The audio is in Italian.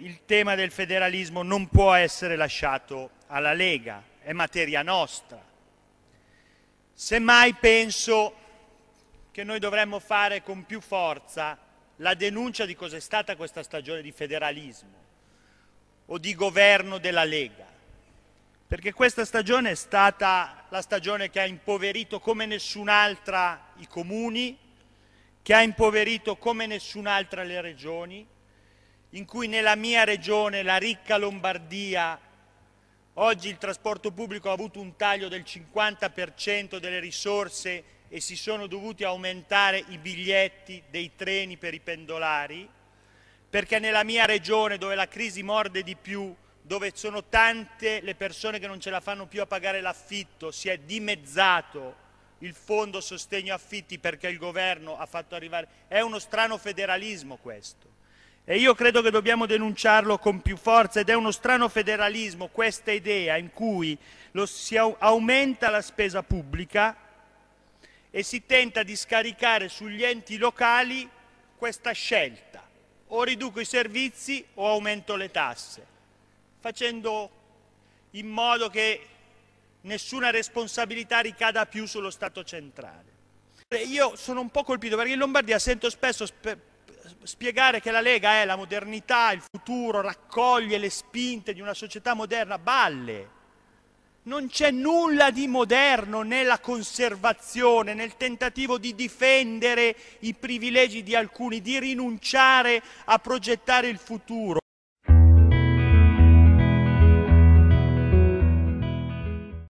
il tema del federalismo non può essere lasciato alla Lega, è materia nostra. Semmai penso che noi dovremmo fare con più forza la denuncia di cos'è stata questa stagione di federalismo o di governo della Lega, perché questa stagione è stata la stagione che ha impoverito come nessun'altra i comuni, che ha impoverito come nessun'altra le regioni, in cui nella mia regione, la ricca Lombardia, oggi il trasporto pubblico ha avuto un taglio del 50% delle risorse e si sono dovuti aumentare i biglietti dei treni per i pendolari, perché nella mia regione dove la crisi morde di più, dove sono tante le persone che non ce la fanno più a pagare l'affitto, si è dimezzato il fondo sostegno affitti perché il governo ha fatto arrivare... È uno strano federalismo questo. E io credo che dobbiamo denunciarlo con più forza ed è uno strano federalismo questa idea in cui lo, si aumenta la spesa pubblica e si tenta di scaricare sugli enti locali questa scelta. O riduco i servizi o aumento le tasse, facendo in modo che nessuna responsabilità ricada più sullo Stato centrale. Io sono un po' colpito perché in Lombardia sento spesso spiegare che la Lega è la modernità, il futuro, raccoglie le spinte di una società moderna, balle. Non c'è nulla di moderno nella conservazione, nel tentativo di difendere i privilegi di alcuni, di rinunciare a progettare il futuro.